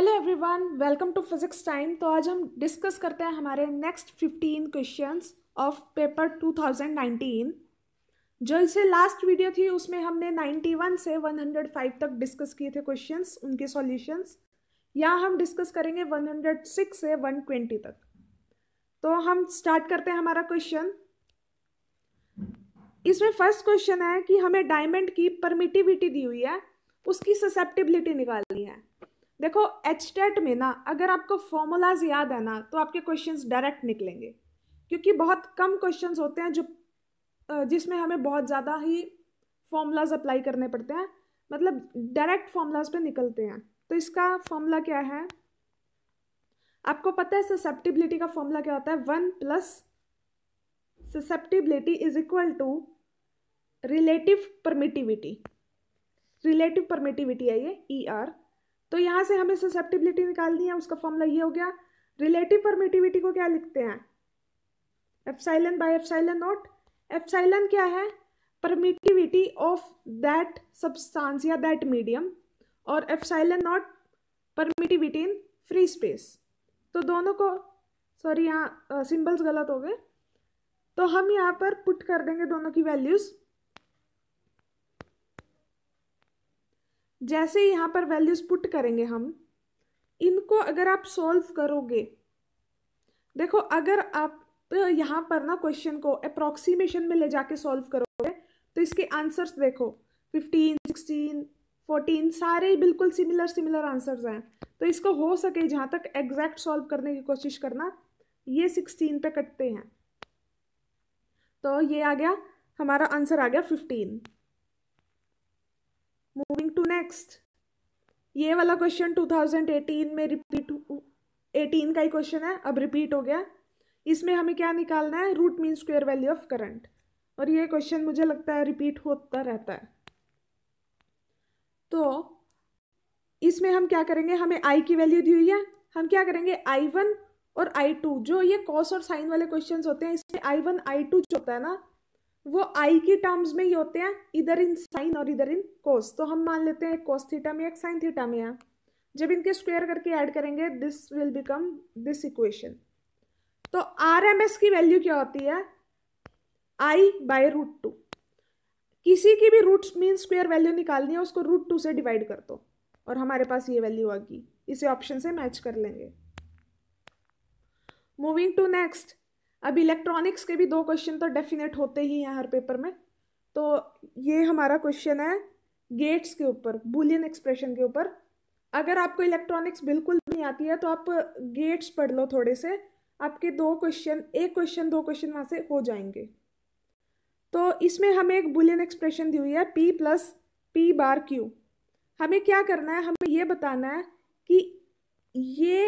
Hello everyone welcome to physics time तो आज हम डिस्कस करते हैं हमारे next fifteen questions of paper two thousand nineteen जो इसे लास्ट वीडियो थी उसमें हमने नाइन्टी वन से वन हंड्रेड फाइव तक डिस्कस किए थे क्वेश्चंस उनके सॉल्यूशंस यहाँ हम डिस्कस करेंगे वन हंड्रेड सिक्स से वन ट्वेंटी तक तो हम स्टार्ट करते हैं हमारा क्वेश्चन इसमें फर्स्ट क्वेश्चन है कि हमें डायमंड की परमिटिविटी दी हुई है उसकी ससेप्टिबिलिटी निकालनी है देखो एच टेट में ना अगर आपको फॉर्मूलाज याद है ना तो आपके क्वेश्चंस डायरेक्ट निकलेंगे क्योंकि बहुत कम क्वेश्चंस होते हैं जो जिसमें हमें बहुत ज़्यादा ही फॉर्मूलाज अप्लाई करने पड़ते हैं मतलब डायरेक्ट फॉर्मूलाज पे निकलते हैं तो इसका फॉर्मूला क्या है आपको पता है ससेप्टिबिलिटी का फॉर्मूला क्या होता है one plus susceptibility is equal to relative permittivity relative permittivity है ये ई e ER, आर तो यहाँ से हमें ससेप्टिबिलिटी निकालनी है उसका फॉर्मूला ये हो गया रिलेटिव परमिटिविटी को क्या लिखते हैं epsilon by epsilon not epsilon क्या है परमिटिविटी ऑफ दैट सब्सटेंस या दैट मीडियम और epsilon not permittivity in free space तो दोनों को सॉरी यहाँ सिंबल्स uh, गलत हो गए तो हम यहाँ पर पुट कर देंगे दोनों की वैल्यूज़ जैसे यहाँ पर वैल्यूज़ पुट करेंगे हम इनको अगर आप सॉल्व करोगे देखो अगर आप तो यहाँ पर ना क्वेश्चन को अप्रोक्सीमेशन में ले जाके सॉल्व करोगे तो इसके आंसर्स देखो फिफ्टीन सिक्सटीन फोर्टीन सारे बिल्कुल सिमिलर सिमिलर आंसर्स हैं तो इसको हो सके जहाँ तक एग्जैक्ट सॉल्व करने की कोशिश करना ये सिक्सटीन पे कटते हैं तो ये आ गया हमारा आंसर आ गया फिफ्टीन मूविंग टू नेक्स्ट ये वाला क्वेश्चन 2018 में रिपीट 18 का ही क्वेश्चन है अब रिपीट हो गया इसमें हमें क्या निकालना है root mean square value of current और ये क्वेश्चन मुझे लगता है रिपीट होता रहता है तो इसमें हम क्या करेंगे हमें आई की वैल्यू दी हुई है हम क्या करेंगे आई वन और आई टू जो ये कॉस और साइन वाले क्वेश्चन होते हैं इसमें आई वन आई टू जो होता है ना वो आई के टर्म्स में ही होते हैं इधर इन साइन और इधर इन कोस तो हम मान लेते हैं कोस थीटा में एक साइन थीटा में है जब इनके स्क्वेयर करके ऐड करेंगे this will become this equation तो आर एम एस की वैल्यू क्या होती है आई बाय रूट टू किसी की भी रूट मीन स्क्वेयर वैल्यू निकालनी है उसको रूट टू से डिवाइड कर दो और हमारे पास ये वैल्यू आगी इसे ऑप्शन से मैच कर लेंगे मूविंग टू नेक्स्ट अब इलेक्ट्रॉनिक्स के भी दो क्वेश्चन तो डेफिनेट होते ही हैं हर पेपर में तो ये हमारा क्वेश्चन है गेट्स के ऊपर बुलियन एक्सप्रेशन के ऊपर अगर आपको इलेक्ट्रॉनिक्स बिल्कुल नहीं आती है तो आप गेट्स पढ़ लो थोड़े से आपके दो क्वेश्चन एक क्वेश्चन दो क्वेश्चन वहाँ से हो जाएंगे तो इसमें हमें एक बुलियन एक्सप्रेशन दी हुई है P plus P bar Q हमें क्या करना है हमें ये बताना है कि ये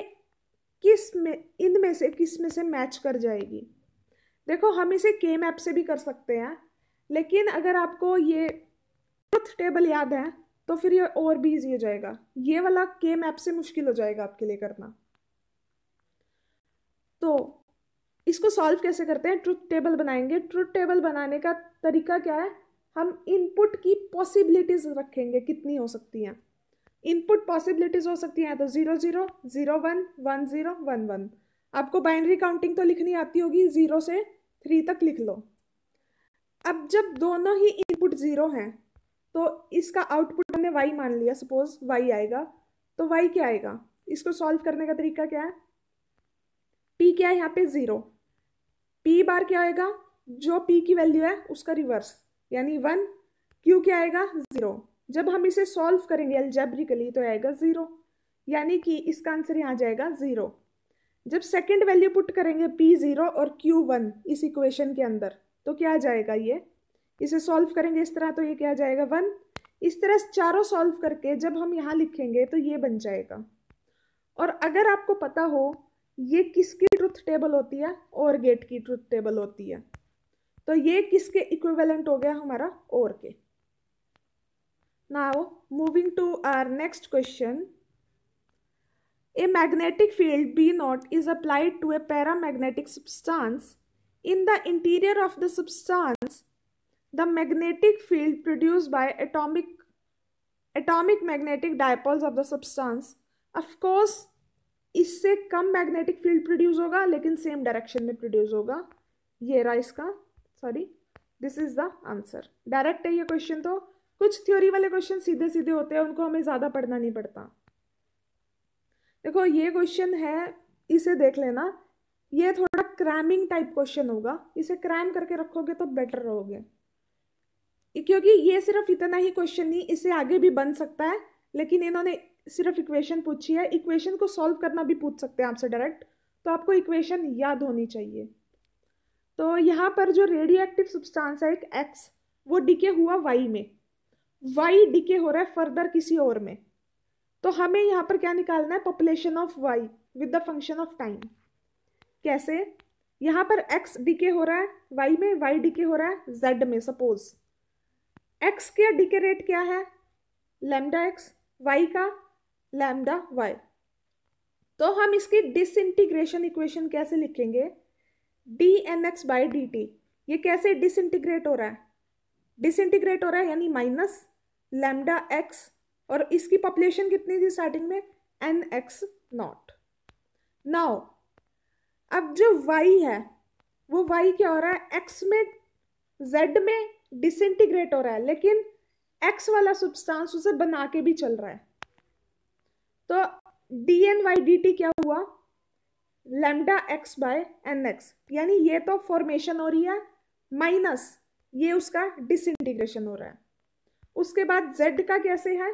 किस में इन में से किस में से मैच कर जाएगी देखो हम इसे के मैप से भी कर सकते हैं लेकिन अगर आपको ये ट्रुथ टेबल याद है तो फिर ये और भी ईजी हो जाएगा ये वाला के मैप से मुश्किल हो जाएगा आपके लिए करना तो इसको सॉल्व कैसे करते हैं ट्रुथ टेबल बनाएंगे ट्रुथ टेबल बनाने का तरीका क्या है हम इनपुट की पॉसिबिलिटीज़ रखेंगे कितनी हो सकती हैं इनपुट पॉसिबिलिटीज हो सकती हैं तो zero zero zero one one zero one one आपको बाइनरी काउंटिंग तो लिखनी आती होगी जीरो से थ्री तक लिख लो अब जब दोनों ही इनपुट जीरो हैं तो इसका आउटपुट हमने वाई मान लिया सपोज वाई आएगा तो वाई क्या आएगा इसको सॉल्व करने का तरीका क्या है पी क्या है यहाँ पे जीरो पी बार क्या आएगा जो पी की वैल्यू है उसका रिवर्स यानी वन क्यू क्या आएगा जीरो जब हम इसे सॉल्व करेंगे अल्जैब्रिकली तो आएगा ज़ीरो यानी कि इसका आंसर यहाँ जाएगा ज़ीरो जब सेकंड वैल्यू पुट करेंगे पी ज़ीरो और क्यू वन इस इक्वेशन के अंदर तो क्या जाएगा ये इसे सॉल्व करेंगे इस तरह तो ये क्या जाएगा वन इस तरह चारों सॉल्व करके जब हम यहाँ लिखेंगे तो ये बन जाएगा और अगर आपको पता हो ये किसकी ट्रुथ टेबल होती है और गेट की ट्रुथ टेबल होती है तो ये किसके इक्विवेलेंट हो गया हमारा और के Now moving to our next question. A magnetic field B naught is applied to a paramagnetic substance. In the interior of the substance, the magnetic field produced by atomic atomic magnetic dipoles of the substance. Of course, इससे कम magnetic field produce होगा लेकिन same direction में produce होगा ये रहा इसका sorry this is the answer direct है ये क्वेश्चन तो कुछ थ्योरी वाले क्वेश्चन सीधे सीधे होते हैं उनको हमें ज़्यादा पढ़ना नहीं पड़ता देखो ये क्वेश्चन है इसे देख लेना ये थोड़ा क्रैमिंग टाइप क्वेश्चन होगा इसे क्रैम करके रखोगे तो बेटर रहोगे क्योंकि ये सिर्फ इतना ही क्वेश्चन नहीं इसे आगे भी बन सकता है लेकिन इन्होंने सिर्फ इक्वेशन पूछी है इक्वेशन को सॉल्व करना भी पूछ सकते हैं आपसे डायरेक्ट तो आपको इक्वेशन याद होनी चाहिए तो यहाँ पर जो रेडियो एक्टिव सब्सटांस है एक एक्स वो डिके हुआ वाई में वाई डिके हो रहा है फर्दर किसी और में तो हमें यहाँ पर क्या निकालना है population of Y with the function of time कैसे यहाँ पर एक्स डिके हो रहा है वाई में वाई डिके हो रहा है जेड में सपोज एक्स के डिके रेट क्या है लेमडा एक्स वाई का लेमडा वाई तो हम इसकी डिसइंटीग्रेशन इक्वेशन कैसे लिखेंगे D N X by D T ये कैसे डिसइंटीग्रेट हो रहा है डिसइंटीग्रेट हो रहा है यानी माइनस लेमडा एक्स और इसकी पॉपुलेशन कितनी थी स्टार्टिंग में एन एक्स नॉट नाउ अब जो वाई है वो वाई क्या हो रहा है एक्स में जेड में डिसइंटीग्रेट हो रहा है लेकिन एक्स वाला सब्सटेंस उसे बना के भी चल रहा है तो D N Y D T क्या हुआ lambda X by N X यानी ये तो फॉर्मेशन हो रही है माइनस ये उसका डिसइंटीग्रेशन हो रहा है उसके बाद जेड का कैसे है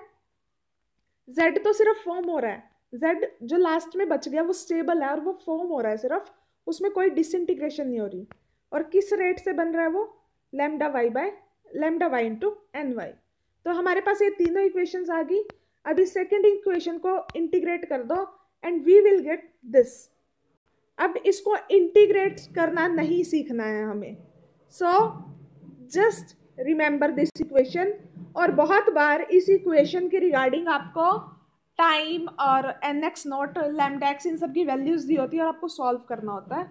जेड तो सिर्फ फॉर्म हो रहा है जेड जो लास्ट में बच गया वो स्टेबल है और वो फॉर्म हो रहा है सिर्फ उसमें कोई डिसइंटीग्रेशन नहीं हो रही और किस रेट से बन रहा है वो lambda Y by lambda Y into N Y तो हमारे पास ये तीनों इक्वेशंस आ गई अभी सेकेंड इक्वेशन को इंटीग्रेट कर दो and we will get this अब इसको इंटीग्रेट करना नहीं सीखना है हमें so just remember this equation और बहुत बार इस इक्वेशन के रिगार्डिंग आपको टाइम और N X not lambda X इन सब की वैल्यूज़ दी होती है और आपको सॉल्व करना होता है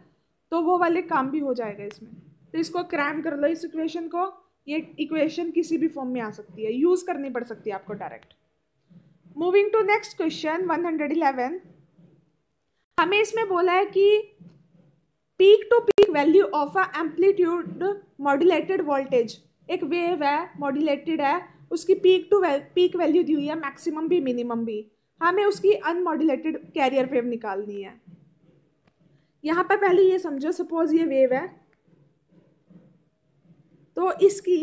तो वो वाले काम भी हो जाएगा इसमें तो इसको क्रैम कर लो इस इक्वेशन को ये इक्वेशन किसी भी फॉर्म में आ सकती है यूज़ करनी पड़ सकती है आपको direct moving to next question 111 हमें इसमें बोला है कि peak to peak value of a amplitude modulated voltage एक वेव है मॉड्यूलेटेड है उसकी पीक टू पीक वैल्यू दी हुई है मैक्सिमम भी मिनिमम भी हमें हाँ, उसकी अनमॉड्यूलेटेड कैरियर वेव निकालनी है यहाँ पर पहले ये समझो सपोज ये वेव है तो इसकी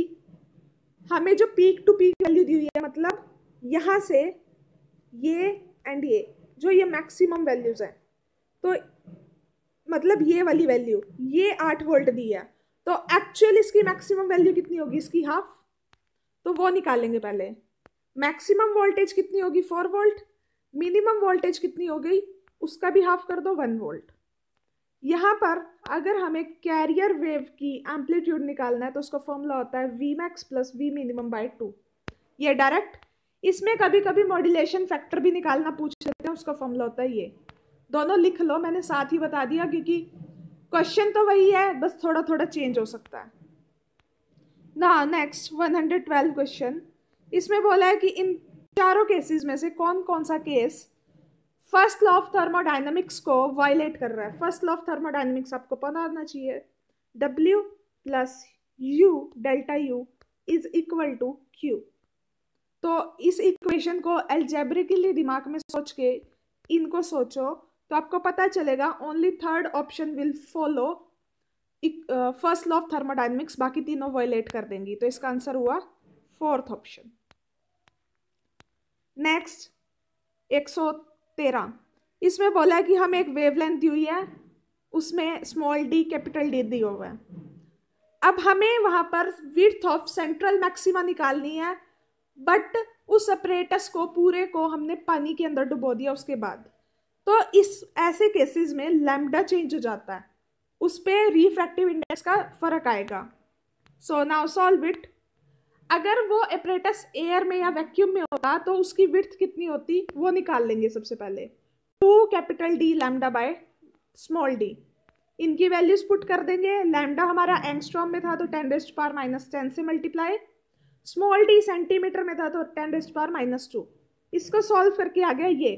हमें जो पीक टू पीक वैल्यू दी हुई है मतलब यहाँ से ये एंड ये जो ये मैक्सिमम वैल्यूज़ हैं तो मतलब ये वाली वैल्यू ये आठ वोल्ट दी है तो एक्चुअल इसकी मैक्सिमम वैल्यू कितनी होगी इसकी हाफ तो वो निकालेंगे पहले मैक्सिमम वोल्टेज कितनी होगी फोर वोल्ट मिनिमम वोल्टेज कितनी हो गई उसका भी हाफ कर दो वन वोल्ट यहाँ पर अगर हमें कैरियर वेव की एम्पलीट्यूड निकालना है तो उसका फॉर्मूला होता है V max plus V minimum by two ये डायरेक्ट इसमें कभी कभी मॉड्यूलेशन फैक्टर भी निकालना पूछ लेते हैं उसका फॉर्मूला होता है ये दोनों लिख लो मैंने साथ ही बता दिया क्योंकि क्वेश्चन तो वही है बस थोड़ा थोड़ा चेंज हो सकता है ना next one hundred twelve question इसमें बोला है कि इन चारों केसेस में से कौन कौन सा case first law of thermodynamics को वायलेट कर रहा है फर्स्ट लॉ ऑफ थर्मोडाइनमिक्स आपको पता होना चाहिए W plus U delta U is equal to Q तो इस इक्वेशन को एल्जेब्रिकली दिमाग में सोच के इनको सोचो तो आपको पता चलेगा only third option will follow first law of thermodynamics बाकी तीनों वॉयलेट कर देंगी तो इसका आंसर हुआ फोर्थ ऑप्शन नेक्स्ट एक सौ तेरह इसमें बोला कि हमें एक वेवलेंथ दी हुई है उसमें स्मॉल डी कैपिटल डी दी हुआ है अब हमें वहां पर विर्थ ऑफ सेंट्रल मैक्सिमा निकालनी है बट उस अपरेटस को पूरे को हमने पानी के अंदर डुबो दिया उसके बाद तो इस ऐसे केसेस में लैम्डा चेंज हो जाता है उस पर रिफ्रैक्टिव इंडेक्स का फर्क आएगा सो नाउ सॉल्व इट अगर वो एपरेटस एयर में या वैक्यूम में होता तो उसकी विर्थ कितनी होती वो निकाल लेंगे सबसे पहले two capital D lambda by small D इनकी वैल्यूज पुट कर देंगे लैमडा हमारा एंगस्ट्रॉम में था तो ten raised power minus ten से मल्टीप्लाई स्मॉल डी सेंटीमीटर में था तो ten raised power minus two इसको सॉल्व करके आ गया ये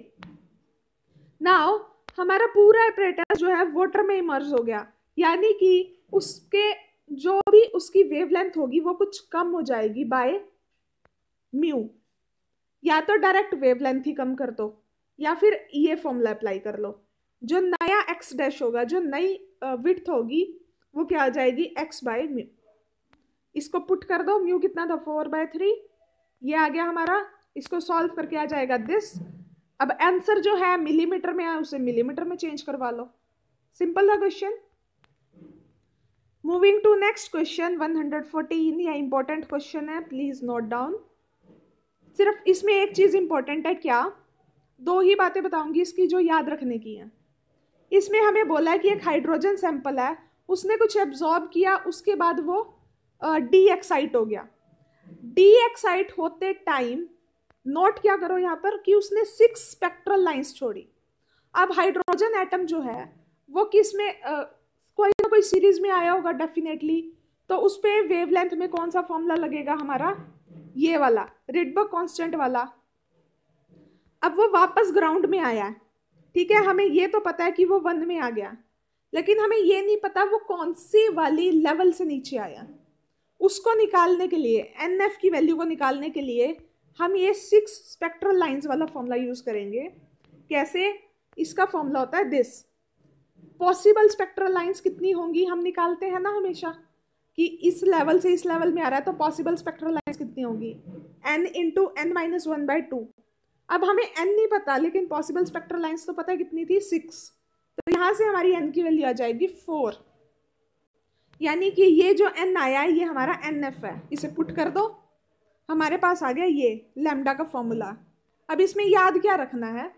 नाउ हमारा पूरा एपरेटस जो है वाटर में इमर्ज हो गया यानी कि उसके जो भी उसकी वेवलेंथ होगी वो कुछ कम हो जाएगी बाय म्यू या तो डायरेक्ट वेवलेंथ ही कम कर दो या फिर ये फॉर्मूला अप्लाई कर लो जो नया एक्स डैश होगा जो नई विथ होगी वो क्या हो जाएगी एक्स बाय म्यू इसको पुट कर दो म्यू कितना था फोर बाय थ्री ये आ गया हमारा इसको सॉल्व करके आ जाएगा दिस अब आंसर जो है मिलीमीटर में है उसे मिलीमीटर में चेंज करवा लो सिंपल था question moving to next question 114 या इंपॉर्टेंट क्वेश्चन है प्लीज नोट डाउन सिर्फ इसमें एक चीज़ इंपॉर्टेंट है क्या दो ही बातें बताऊंगी इसकी जो याद रखने की हैं इसमें हमें बोला है कि एक हाइड्रोजन सैंपल है उसने कुछ एब्जॉर्ब किया उसके बाद वो डी uh, हो गया डी होते टाइम नोट क्या करो यहाँ पर कि उसने सिक्स स्पेक्ट्रल लाइंस छोड़ी अब हाइड्रोजन एटम जो है वो किस में आ, कोई ना कोई सीरीज में आया होगा डेफिनेटली तो उस पर वेव में कौन सा फॉर्मूला लगेगा हमारा ये वाला रिडबर्ग कॉन्स्टेंट वाला अब वो वापस ग्राउंड में आया है ठीक है हमें ये तो पता है कि वो वन में आ गया लेकिन हमें ये नहीं पता वो कौन सी वाली लेवल से नीचे आया उसको निकालने के लिए एन की वैल्यू को निकालने के लिए हम ये सिक्स स्पेक्ट्रल लाइंस वाला फॉर्मूला यूज़ करेंगे कैसे इसका फॉर्मूला होता है दिस पॉसिबल स्पेक्ट्रल लाइंस कितनी होंगी हम निकालते हैं ना हमेशा कि इस लेवल से इस लेवल में आ रहा है तो पॉसिबल स्पेक्ट्रल लाइंस कितनी होंगी N into N minus one by two अब हमें एन नहीं पता लेकिन पॉसिबल स्पेक्ट्रल लाइंस तो पता है कितनी थी सिक्स तो यहाँ से हमारी एन की वैल्यू आ जाएगी फोर यानी कि ये जो एन आया है ये हमारा एन एफ है इसे पुट कर दो हमारे पास आ गया ये लेमडा का फॉर्मूला अब इसमें याद क्या रखना है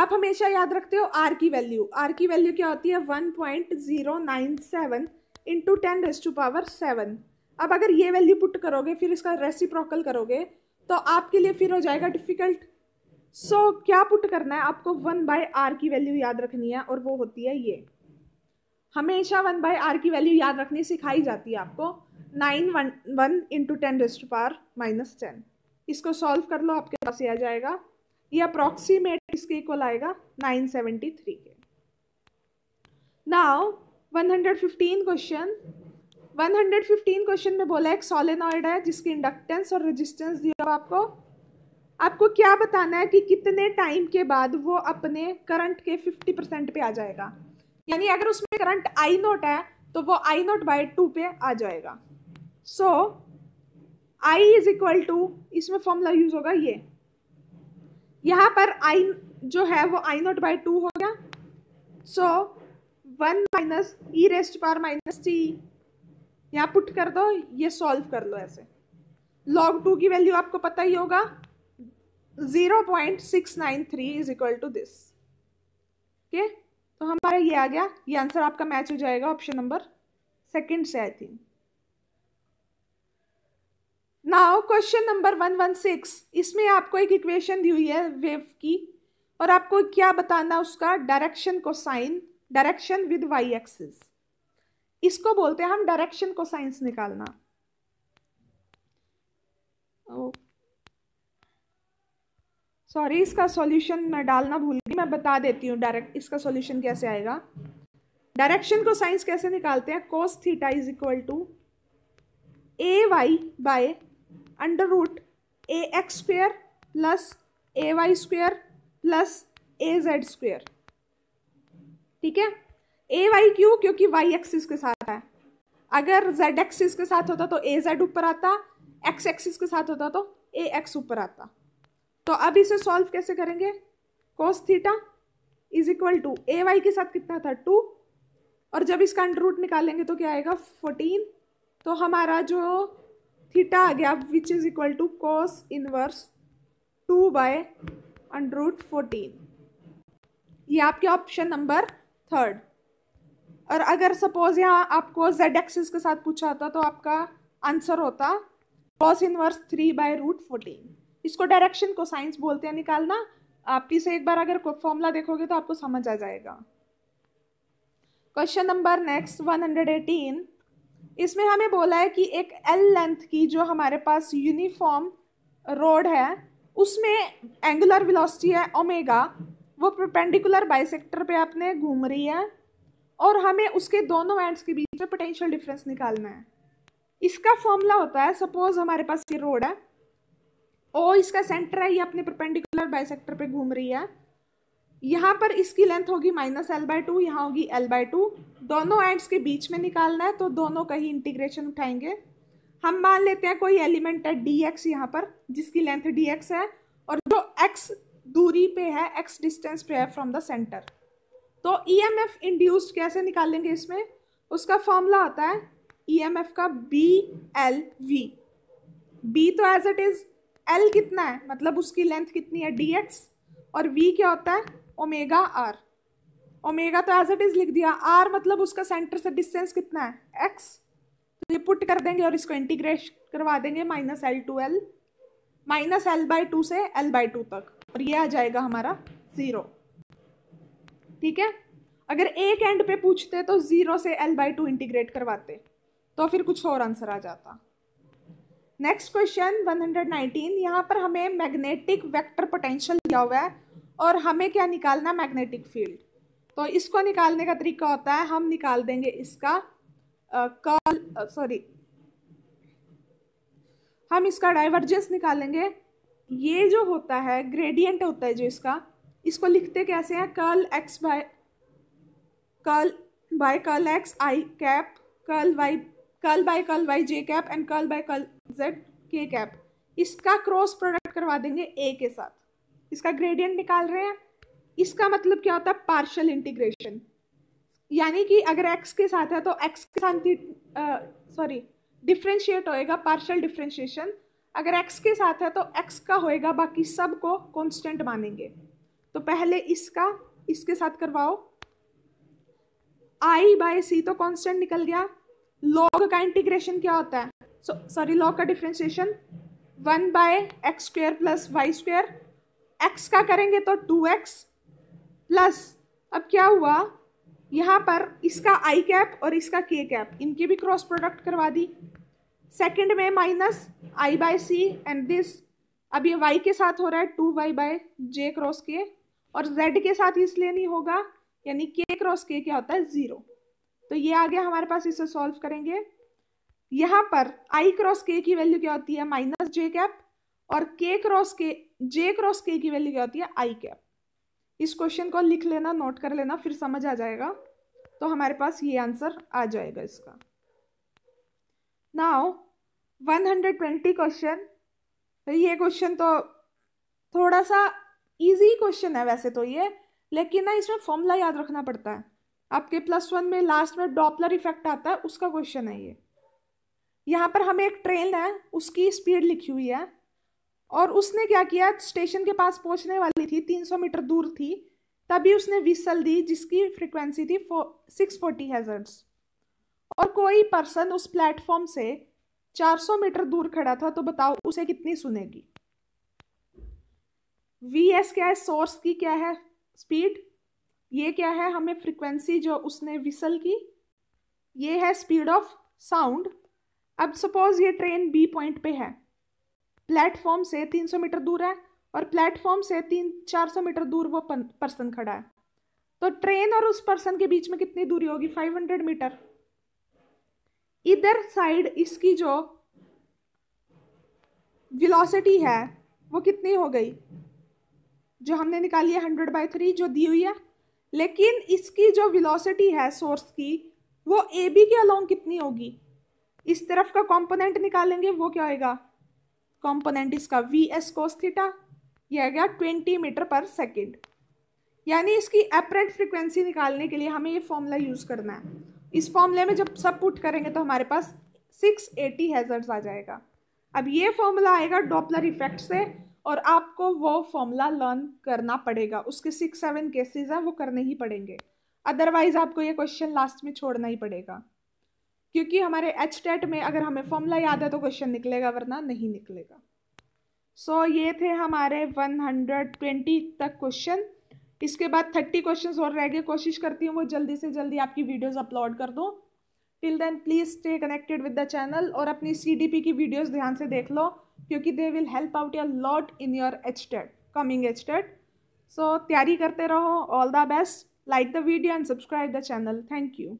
आप हमेशा याद रखते हो आर की वैल्यू आर की वैल्यू क्या होती है one point zero nine seven into ten raised to power seven अब अगर ये वैल्यू पुट करोगे फिर इसका रेसिप्रोकल करोगे तो आपके लिए फिर हो जाएगा डिफ़िकल्ट सो so, क्या पुट करना है आपको वन बाय आर की वैल्यू याद रखनी है और वो होती है ये हमेशा वन बाय आर की वैल्यू याद रखनी सिखाई जाती है आपको nine one one into ten raised power minus ten इसको सॉल्व कर लो आपके पास ये आ जाएगा ये अप्रॉक्सीमेट इसके इक्वल आएगा नाइन सेवेंटी थ्री के now one hundred fifteen question one hundred fifteen question में बोला एक सॉलेनॉइड है जिसकी इंडक्टेंस और रजिस्टेंस दिया आपको आपको क्या बताना है कि कितने टाइम के बाद वो अपने करंट के फिफ्टी परसेंट पे आ जाएगा यानी अगर उसमें करंट आई नोट है तो वो आई नोट बाई टू पे आ जाएगा so I is equal to इसमें फॉर्मूला यूज होगा ये यहाँ पर आई जो है वो आई नॉट बाई टू हो गया so one minus E raised power minus T यहाँ पुट कर दो ये सॉल्व कर लो ऐसे लॉग टू की वैल्यू आपको पता ही होगा zero point six nine three is equal to this okay तो हमारा ये आ गया ये आंसर आपका मैच हो जाएगा ऑप्शन नंबर सेकंड से I think now question number one one six इसमें आपको एक इक्वेशन दी हुई है वेव की और आपको क्या बताना उसका direction cosine direction with Y axis इसको बोलते हैं हम डायरेक्शन को साइंस निकालना सॉरी इसका सॉल्यूशन मैं डालना भूल गई मैं बता देती हूँ डायरेक्ट इसका सॉल्यूशन कैसे आएगा डायरेक्शन को साइंस कैसे निकालते हैं cos theta is equal to A Y by under root A X square plus A Y square plus A Z square ठीक है ए वाई क्यों क्योंकि वाई एक्सिस के साथ है अगर जेड एक्सिस के साथ होता तो ए जेड ऊपर आता एक्स एक्सिस के साथ होता तो ए एक्स ऊपर आता तो अब इसे सॉल्व कैसे करेंगे cos theta is equal to A Y के साथ कितना था टू और जब इसका अंडर रूट निकालेंगे तो क्या आएगा फोर्टीन तो हमारा जो थीटा आ गया which is equal to cos inverse two by under root fourteen ये आपके ऑप्शन नंबर थर्ड और अगर सपोज यहाँ आपको जेड एक्सिस के साथ पूछा होता तो आपका आंसर होता cos inverse three by root fourteen इसको डायरेक्शन को साइंस बोलते हैं निकालना आप इसे एक बार अगर फॉर्मूला देखोगे तो आपको समझ आ जाएगा question number next one hundred eighteen इसमें हमें बोला है कि एक एल लेंथ की जो हमारे पास यूनिफॉर्म रोड है उसमें एंगुलर वेलोसिटी है ओमेगा वो परपेंडिकुलर बाइसेक्टर पे आपने घूम रही है और हमें उसके दोनों एंड्स के बीच में पोटेंशियल डिफरेंस निकालना है इसका फॉर्मूला होता है सपोज हमारे पास ये रोड है ओ इसका सेंटर है ये अपने परपेंडिकुलर बाइसेक्टर पे घूम रही है यहाँ पर इसकी लेंथ होगी माइनस एल बाय टू यहाँ होगी एल बाय टू दोनों एंड्स के बीच में निकालना है तो दोनों का ही इंटीग्रेशन उठाएंगे हम मान लेते हैं कोई एलिमेंट है डी एक्स यहाँ पर जिसकी लेंथ डी एक्स है और जो एक्स दूरी पे है एक्स डिस्टेंस पे है फ्रॉम द सेंटर तो ई एम एफ इंड्यूस्ड कैसे निकालेंगे इसमें उसका फॉर्मूला आता है ई एम एफ का बी एल वी बी तो एज इट इज़ एल कितना है मतलब उसकी लेंथ कितनी है डी एक्स और वी क्या होता है ओमेगा आर ओमेगा तो एज इट इज लिख दिया आर मतलब उसका सेंटर से डिस्टेंस कितना है एक्स तो ये पुट कर देंगे और इसको इंटीग्रेट करवा देंगे minus L to L minus L by two से एल बाई टू तक और ये आ जाएगा हमारा ज़ीरो ठीक है अगर एक एंड पे पूछते तो ज़ीरो से एल बाई टू इंटीग्रेट करवाते तो फिर कुछ और आंसर आ जाता नेक्स्ट क्वेश्चन 119 यहाँ पर हमें मैग्नेटिक वेक्टर पोटेंशियल दिया हुआ है और हमें क्या निकालना मैग्नेटिक फील्ड तो इसको निकालने का तरीका होता है हम निकाल देंगे इसका कॉल सॉरी हम इसका डाइवर्जेंस निकालेंगे ये जो होता है ग्रेडियंट होता है जो इसका इसको लिखते कैसे हैं curl X by curl by curl X I cap curl Y curl by curl Y J cap and curl by curl Z K cap इसका क्रॉस प्रोडक्ट करवा देंगे ए के साथ इसका ग्रेडियंट निकाल रहे हैं इसका मतलब क्या होता है पार्शल इंटीग्रेशन यानी कि अगर एक्स के साथ है तो एक्स के साथ सॉरी डिफ्रेंशिएट होएगा पार्शल डिफ्रेंशिएशन अगर एक्स के साथ है तो एक्स का होएगा बाकी सब को कॉन्स्टेंट मानेंगे तो पहले इसका इसके साथ करवाओ आई बाय सी तो कॉन्स्टेंट निकल गया लॉग का इंटीग्रेशन क्या होता है सॉरी so, लॉग का differentiation one by X square plus Y square X का करेंगे तो टू एक्स प्लस अब क्या हुआ यहाँ पर इसका आई कैप और इसका k कैप इनके भी क्रॉस प्रोडक्ट करवा दी सेकंड में minus i by C and this अब ये y के साथ हो रहा है two Y by J cross के और z के साथ इसलिए नहीं होगा यानी के क्रॉस के क्या होता है ज़ीरो तो ये आ गया हमारे पास इसे सॉल्व करेंगे यहाँ पर आई क्रॉस के की वैल्यू क्या होती है माइनस जे कैप और के क्रॉस के जे क्रॉस के की वैल्यू क्या होती है आई कैप इस क्वेश्चन को लिख लेना नोट कर लेना फिर समझ आ जाएगा तो हमारे पास ये आंसर आ जाएगा इसका नाउ 120 क्वेश्चन ये क्वेश्चन तो थोड़ा सा इजी क्वेश्चन है वैसे तो ये लेकिन ना इसमें फॉर्मूला याद रखना पड़ता है आपके प्लस वन में लास्ट में डॉपलर इफेक्ट आता है उसका क्वेश्चन है ये यहाँ पर हमें एक ट्रेन है उसकी स्पीड लिखी हुई है और उसने क्या किया स्टेशन के पास पहुंचने वाली थी 300 मीटर दूर थी तभी उसने विसल दी जिसकी फ्रिक्वेंसी थी सिक्स फोर्टी हेजर्ट्स और कोई पर्सन उस प्लेटफॉर्म से 400 मीटर दूर खड़ा था तो बताओ उसे कितनी सुनेगी वी एस क्या है सोर्स की क्या है स्पीड ये क्या है हमें फ्रिक्वेंसी जो उसने विसल की ये है स्पीड ऑफ साउंड अब सपोज ये ट्रेन बी पॉइंट पे है प्लेटफॉर्म से तीन सौ मीटर दूर है और प्लेटफॉर्म से तीन चार सौ मीटर दूर वो पर्सन खड़ा है तो ट्रेन और उस पर्सन के बीच में कितनी दूरी होगी फाइव हंड्रेड मीटर इधर साइड इसकी जो वेलोसिटी है वो कितनी हो गई जो हमने निकाली है हंड्रेड बाई थ्री जो दी हुई है लेकिन इसकी जो वेलोसिटी है सोर्स की वो ए बी के अलोंग कितनी होगी इस तरफ का कंपोनेंट निकालेंगे वो क्या होएगा कॉम्पोनेंट इसका वी एस कोस थीटा ये आ गया ट्वेंटी मीटर पर सेकेंड यानी इसकी अपरेंट फ्रिक्वेंसी निकालने के लिए हमें ये फॉर्मूला यूज़ करना है इस फॉर्मूले में जब सब पुट करेंगे तो हमारे पास सिक्स एटी हैजर्स आ जाएगा अब ये फॉर्मूला आएगा डॉपलर इफेक्ट से और आपको वो फॉर्मूला लर्न करना पड़ेगा उसके सिक्स सेवन केसेज हैं वो करने ही पड़ेंगे अदरवाइज़ आपको ये क्वेश्चन लास्ट में छोड़ना ही पड़ेगा क्योंकि हमारे एच टेट में अगर हमें फॉर्मूला याद है तो क्वेश्चन निकलेगा वरना नहीं निकलेगा सो so, ये थे हमारे वन हंड्रेड ट्वेंटी तक क्वेश्चन इसके बाद थर्टी क्वेश्चन और रह गए कोशिश करती हूँ वो जल्दी से जल्दी आपकी वीडियोज़ अपलोड कर दूँ till then please stay connected with the channel और अपनी सी डी पी की वीडियोज़ ध्यान से देख लो क्योंकि they will help out your lot in your H TET coming H TET so तैयारी करते रहो all the best like the video and subscribe the channel thank you